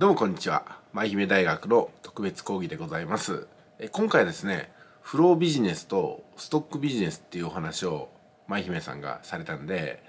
どうもこんにちは。舞姫大学の特別講義でございます。今回はですね、フロービジネスとストックビジネスっていうお話を舞姫さんがされたんで、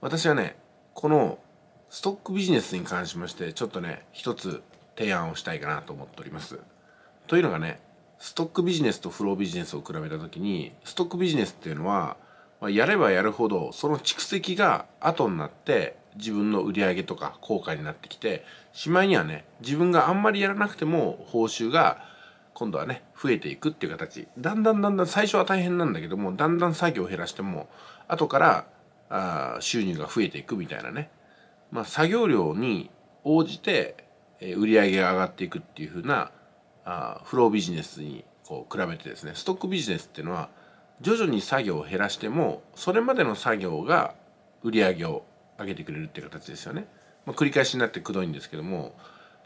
私はね、このストックビジネスに関しまして、ちょっとね、一つ提案をしたいかなと思っております。というのがね、ストックビジネスとフロービジネスを比べた時に、ストックビジネスっていうのは、やればやるほどその蓄積が後になって自分の売り上げとか効果になってきてしまいにはね自分があんまりやらなくても報酬が今度はね増えていくっていう形だんだんだんだん最初は大変なんだけどもだんだん作業を減らしても後からあ収入が増えていくみたいなね、まあ、作業量に応じて、え売り上げが上がっていくっていう風なあフロービジネスにこう比べてですねストックビジネスっていうのは徐々に作業を減らしてもそれまでの作業が売り上げを上げてくれるっていう形ですよね。まあ、繰り返しになってくどいんですけども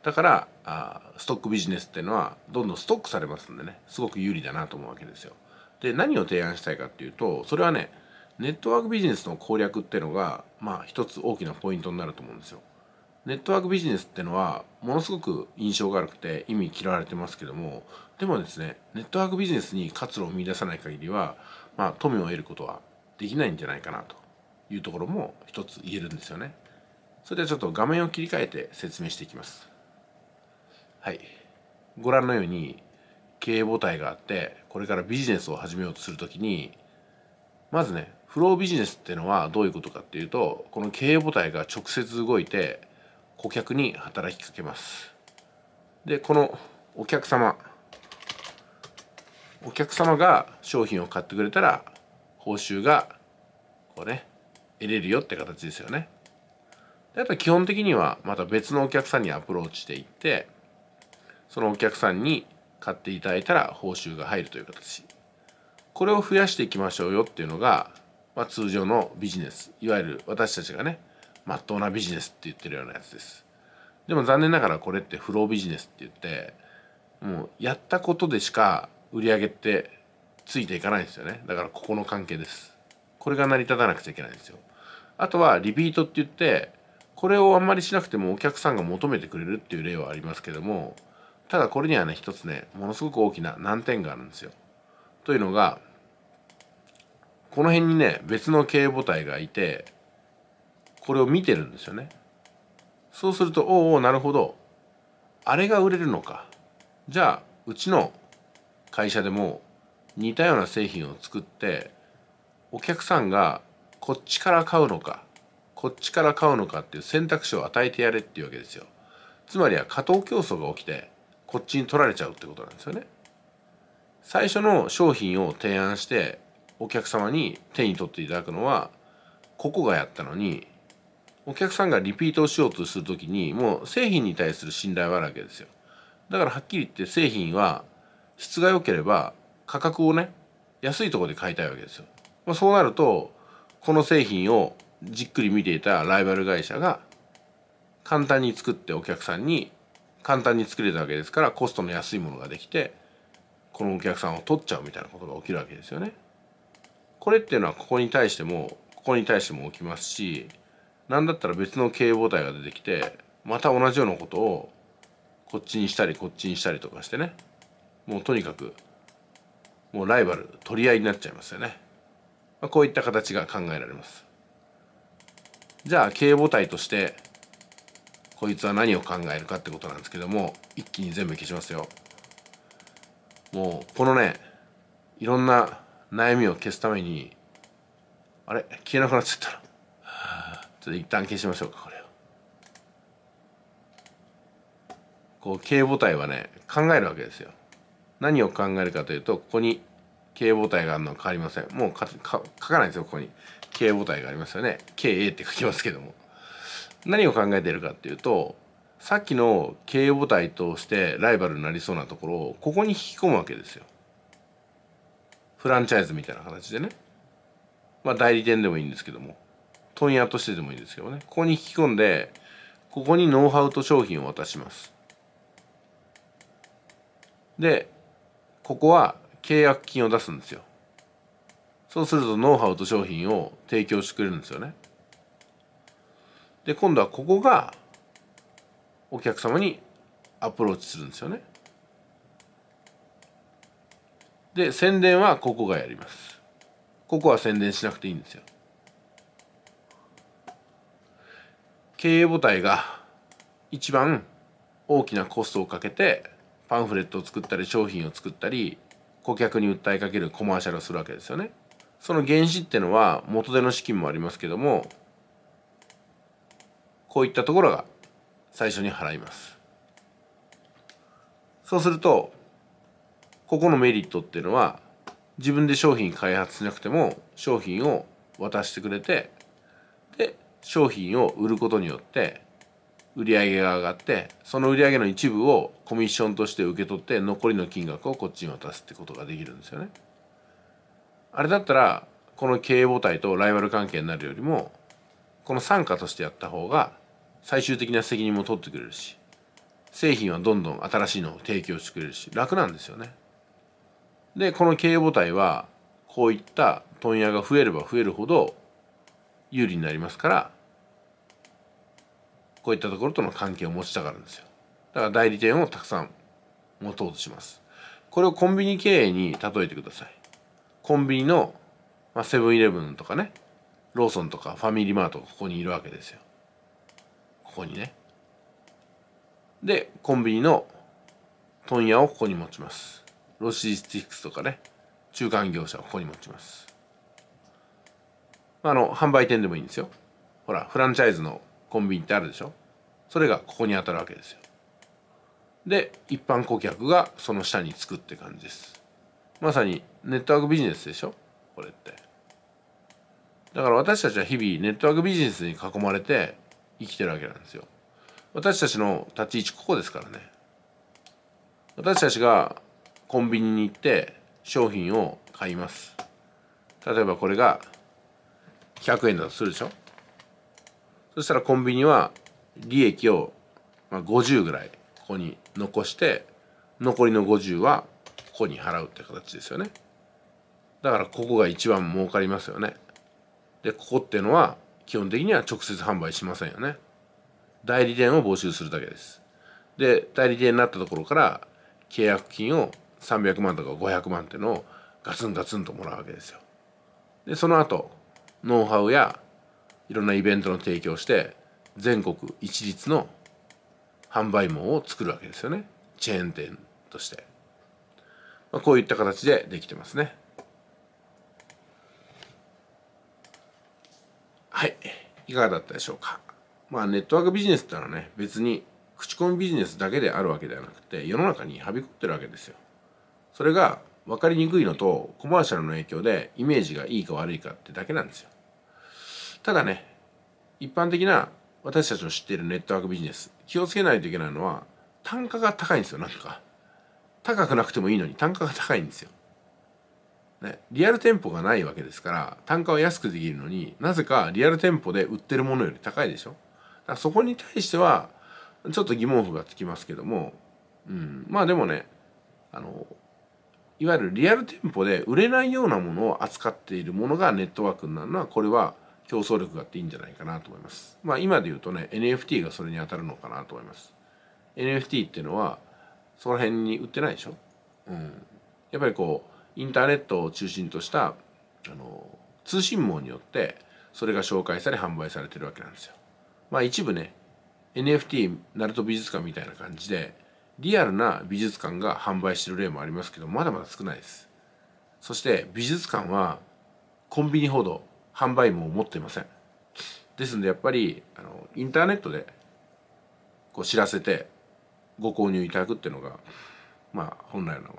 だからあストックビジネスっていうのはどんどんストックされますんでねすごく有利だなと思うわけですよ。で何を提案したいかっていうとそれはねネットワークビジネスの攻略っていうのがまあ一つ大きなポイントになると思うんですよ。ネットワークビジネスっていうのはものすごく印象が悪くて意味嫌われてますけどもでもですねネットワークビジネスに活路を見出さない限りは、まあ、富を得ることはできないんじゃないかなというところも一つ言えるんですよね。それではちょっと画面を切り替えて説明していきます。はい。ご覧のように経営母体があってこれからビジネスを始めようとする時にまずねフロービジネスっていうのはどういうことかっていうとこの経営母体が直接動いて顧客に働きかけます。でこのお客様お客様が商品を買ってくれたら報酬がこうね得れるよって形ですよね。であと基本的にはまた別のお客さんにアプローチしていってそのお客さんに買っていただいたら報酬が入るという形これを増やしていきましょうよっていうのが、まあ、通常のビジネスいわゆる私たちがねまっとうなビジネスって言ってるようなやつですでも残念ながらこれってフロービジネスって言ってもうやったことでしか売り上げってついていかないんですよねだからここの関係ですこれが成り立たなくちゃいけないんですよあとはリピートって言ってこれをあんまりしなくてもお客さんが求めてくれるっていう例はありますけどもただこれにはね一つねものすごく大きな難点があるんですよ。というのがこの辺にね別の経営母体がいてこれを見てるんですよね。そうするとおおなるほどあれが売れるのかじゃあうちの会社でも似たような製品を作ってお客さんがこっちから買うのかこっちから買うのかっていう選択肢を与えてやれっていうわけですよつまりは過当競争が起きてこっちに取られちゃうってことなんですよね最初の商品を提案してお客様に手に取っていただくのはここがやったのにお客さんがリピートをしようとする時にもう製品に対する信頼はあるわけですよだからはっきり言って製品は質が良ければ価格をね安いとこで買いたいわけですよ、まあ、そうなるとこの製品をじっくり見ていたライバル会社が簡単に作ってお客さんに簡単に作れたわけですからコストの安いものができてこのお客さんを取っちゃうみたいなことが起きるわけですよね。これっていうのはここに対してもここに対しても起きますし何だったら別の経営母体が出てきてまた同じようなことをこっちにしたりこっちにしたりとかしてねもうとにかくもうライバル取り合いになっちゃいますよね。まあ、こういった形が考えられますじゃあ警母体としてこいつは何を考えるかってことなんですけども一気に全部消しますよもうこのねいろんな悩みを消すためにあれ消えなくなっちゃったら。ちょっと一旦消しましょうかこれをこう警母体はね考えるわけですよ何を考えるかというとここに K 母体があるのは変わりません。もう書かないんですよ、ここに。K 母体がありますよね。KA って書きますけども。何を考えているかっていうと、さっきの K 母体としてライバルになりそうなところを、ここに引き込むわけですよ。フランチャイズみたいな形でね。まあ代理店でもいいんですけども。問屋としてでもいいんですけどね。ここに引き込んで、ここにノウハウと商品を渡します。で、ここは契約金を出すんですよそうするとノウハウと商品を提供してくれるんですよねで今度はここがお客様にアプローチするんですよねで宣伝はここがやりますここは宣伝しなくていいんですよ経営母体が一番大きなコストをかけてパンフレットを作ったり商品を作ったり顧客に訴えかけるコマーシャルをするわけですよね。その原資っていうのは元手の資金もありますけどもこういったところが最初に払います。そうするとここのメリットっていうのは自分で商品開発しなくても商品を渡してくれてで商品を売ることによって売上が上がってその売上の一部をコミッションとして受け取って残りの金額をこっちに渡すってことができるんですよね。あれだったらこの経営母体とライバル関係になるよりもこの傘下としてやった方が最終的な責任も取ってくれるし製品はどんどん新しいのを提供してくれるし楽なんですよね。でこの経営母体はこういった問屋が増えれば増えるほど有利になりますからこういったところとの関係を持ちたがるんですよだから代理店をたくさん持とうとしますこれをコンビニ経営に例えてくださいコンビニの、まセブンイレブンとかねローソンとかファミリーマートがここにいるわけですよここにねでコンビニの問屋をここに持ちますロシスティックスとかね中間業者をここに持ちますあの販売店でもいいんですよほらフランチャイズのコンビニってあるでしょそれがここに当たるわけですよで一般顧客がその下につくって感じですまさにネットワークビジネスでしょこれってだから私たちは日々ネットワークビジネスに囲まれて生きてるわけなんですよ私たちの立ち位置ここですからね私たちがコンビニに行って商品を買います例えばこれが100円だとするでしょそしたらコンビニは利益を、まあ、50ぐらいここに残して残りの50はここに払うって形ですよねだからここが一番儲かりますよねでここっていうのは基本的には直接販売しませんよね代理店を募集するだけですで代理店になったところから契約金を300万とか500万っていうのをガツンガツンともらうわけですよでその後ノウハウやいろんなイベントの提供して全国一律の販売網を作るわけですよねチェーン店として、まあ、こういった形でできてますねはいいかがだったでしょうかまあネットワークビジネスってのはね別に口コミビジネスだけであるわけではなくて世の中にはびこってるわけですよそれが分かりにくいのとコマーシャルの影響でイメージがいいか悪いかってだけなんですよただね一般的な私たちの知っているネットワークビジネス気をつけないといけないのは単価が高いんですよなんか高くなくてもいいのに単価が高いんですよ、ね、リアル店舗がないわけですから単価は安くできるのになぜかリアル店舗で売ってるものより高いでしょだからそこに対してはちょっと疑問符がつきますけども、うん、まあでもねあのいわゆるリアル店舗で売れないようなものを扱っているものがネットワークになるのはこれは競争力があっていいんじゃないかなと思います。まあ今で言うとね NFT がそれに当たるのかなと思います。NFT っていうのはその辺に売ってないでしょ、うん、やっぱりこうインターネットを中心としたあの通信網によってそれが紹介され販売されてるわけなんですよ。まあ一部ね NFT 鳴門美術館みたいな感じでリアルな美術館が販売してる例もありますけどまだまだ少ないです。そして美術館はコンビニほど販売も持っていませんですのでやっぱりあのインターネットでこう知らせてご購入いただくっていうのがまあ本来の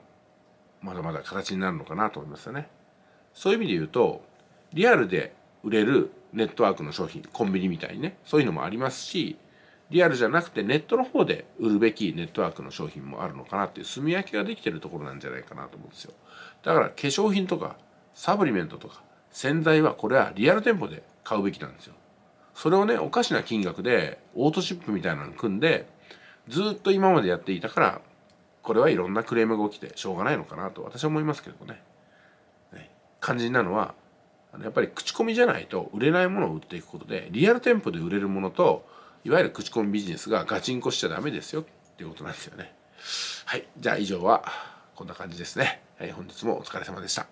まだまだ形になるのかなと思いますよねそういう意味で言うとリアルで売れるネットワークの商品コンビニみたいにねそういうのもありますしリアルじゃなくてネットの方で売るべきネットワークの商品もあるのかなっていう住み分けができてるところなんじゃないかなと思うんですよだから化粧品とかサプリメントとか洗剤はこれはリアル店舗で買うべきなんですよそれをねおかしな金額でオートシップみたいなの組んでずっと今までやっていたからこれはいろんなクレームが起きてしょうがないのかなと私は思いますけどねね肝心なのはやっぱり口コミじゃないと売れないものを売っていくことでリアル店舗で売れるものといわゆる口コミビジネスがガチンコしちゃダメですよっていうことなんですよねはいじゃあ以上はこんな感じですね、はい、本日もお疲れ様でした